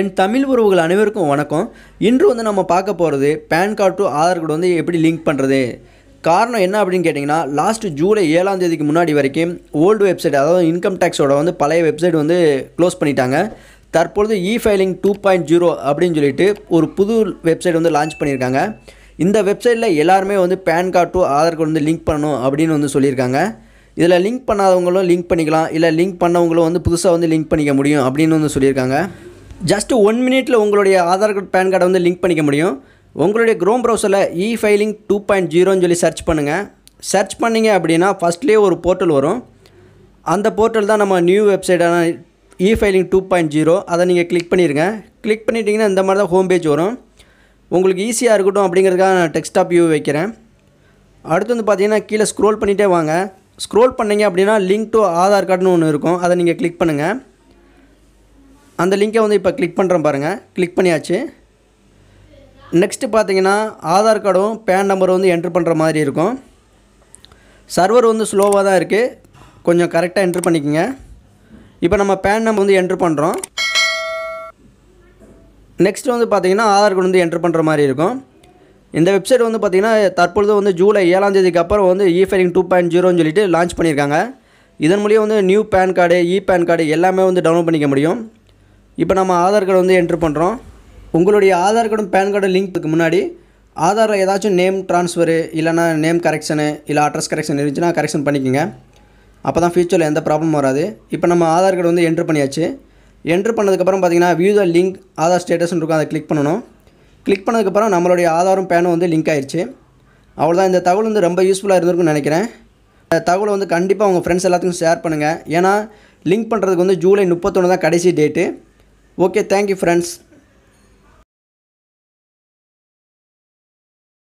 என் தமிழ் உறவுகள் அனைவருக்கும் வணக்கம் இன்று வந்து நம்ம பார்க்க போகிறது PAN card to Aadhaar card வந்து எப்படி லிங்க் பண்ணுறது காரணம் என்ன அப்படின்னு கேட்டிங்கன்னா லாஸ்ட் ஜூலை ஏழாம் தேதிக்கு முன்னாடி வரைக்கும் ஓல்டு வெப்சைட் அதாவது இன்கம் டேக்ஸோட வந்து பழைய வெப்சைட் வந்து க்ளோஸ் பண்ணிட்டாங்க தற்பொழுது e filing two point zero அப்படின்னு சொல்லிட்டு ஒரு புது வெப்சைட் வந்து லான்ச் பண்ணியிருக்காங்க இந்த வெப்சைட்டில் எல்லாருமே வந்து PAN card to Aadhaar card வந்து லிங்க் பண்ணணும் அப்படின்னு வந்து சொல்லியிருக்காங்க இதில் லிங்க் பண்ணாதவங்களும் லிங்க் பண்ணிக்கலாம் இல்லை லிங்க் பண்ணவங்களும் வந்து புதுசாக வந்து லிங்க் பண்ணிக்க முடியும் அப்படின்னு வந்து சொல்லியிருக்காங்க ஜஸ்ட்டு ஒன் மினிட்டில் உங்களுடைய ஆதார் கார்டு பேன் கார்டை வந்து லிங்க் பண்ணிக்க முடியும் உங்களுடைய க்ரோம் ப்ரௌசரில் இ ஃபைலிங் டூ பாயிண்ட் ஜீரோன்னு சொல்லி சர்ச் பண்ணுங்கள் சர்ச் பண்ணிங்க அப்படின்னா ஃபஸ்ட்லேயே ஒரு போர்ட்டல் வரும் அந்த போர்ட்டல் தான் நம்ம நியூ வெப்சைட்டான e filing two point zero அதை நீங்கள் கிளிக் பண்ணிடுங்க கிளிக் பண்ணிட்டீங்கன்னா இந்த மாதிரி தான் ஹோம் பேஜ் வரும் உங்களுக்கு ஈஸியாக இருக்கட்டும் அப்படிங்கிறதுக்காக நான் டெக்ஸ்டாப் வியூ வைக்கிறேன் அடுத்து வந்து பார்த்தீங்கன்னா கீழே ஸ்க்ரோல் பண்ணிகிட்டே வாங்க ஸ்க்ரோல் பண்ணிங்க அப்படின்னா லிங்க் டு ஆதார் கார்டுன்னு ஒன்று இருக்கும் அதை நீங்கள் கிளிக் பண்ணுங்கள் அந்த லிங்கை வந்து இப்போ கிளிக் பண்ணுறேன் பாருங்கள் கிளிக் பண்ணியாச்சு நெக்ஸ்ட்டு பார்த்தீங்கன்னா ஆதார் கார்டும் பேன் நம்பரும் வந்து என்ட்ரு பண்ணுற மாதிரி இருக்கும் சர்வர் வந்து ஸ்லோவாக தான் இருக்குது கொஞ்சம் கரெக்டாக என்ட்ரு பண்ணிக்கோங்க இப்போ நம்ம பேன் நம்பர் வந்து என்ட்ரு பண்ணுறோம் நெக்ஸ்ட் வந்து பார்த்திங்கன்னா ஆதார் கார்டு வந்து என்ட்ரு பண்ணுற மாதிரி இருக்கும் இந்த வெப்சைட் வந்து பார்த்திங்கன்னா தற்பொழுது வந்து ஜூலை ஏழாந்தேதிக்கு அப்புறம் வந்து இ ஃபைலிங் டூ பாயிண்ட் ஜீரோன்னு சொல்லிட்டு லான்ச் பண்ணியிருக்காங்க இதன் மூலியம் வந்து new PAN card e PAN card எல்லாமே வந்து டவுன்லோட் பண்ணிக்க முடியும் இப்போ நம்ம ஆதார் கார்டு வந்து என்ட்ரு பண்ணுறோம் உங்களுடைய ஆதார் கார்டும் பேன் கார்டும் லிங்க்கு முன்னாடி ஆதாரில் ஏதாச்சும் நேம் ட்ரான்ஸ்ஃபரு இல்லைனா நேம் கரெக்ஷனு இல்லை அட்ரஸ் கரெக்ஷன் இருந்துச்சுன்னா கரெக்ஷன் பண்ணிக்கோங்க அப்போ தான் ஃபியூச்சரில் எந்த ப்ராப்ளமும் வராது இப்போ நம்ம ஆதார் கார்டு வந்து என்ட்ரு பண்ணியாச்சு என்ட்ரு பண்ணதுக்கப்புறம் பார்த்திங்கன்னா வியூ த லிங்க் ஆதார் ஸ்டேட்டஸ்னு இருக்கும் அதை கிளிக் பண்ணணும் கிளிக் பண்ணதுக்கப்புறம் நம்மளுடைய ஆதாரும் பேனும் வந்து லிங்க் ஆயிடுச்சு அவ்வளோதான் இந்த தகவல் வந்து ரொம்ப யூஸ்ஃபுல்லாக இருந்திருக்குன்னு நினைக்கிறேன் இந்த தகவலை வந்து கண்டிப்பாக உங்கள் ஃப்ரெண்ட்ஸ் எல்லாத்துக்கும் ஷேர் பண்ணுங்கள் ஏன்னா லிங்க் பண்ணுறதுக்கு வந்து ஜூலை முப்பத்தொன்று தான் கடைசி டேட்டு ஓகே தேங்க்யூ ஃப்ரெண்ட்ஸ்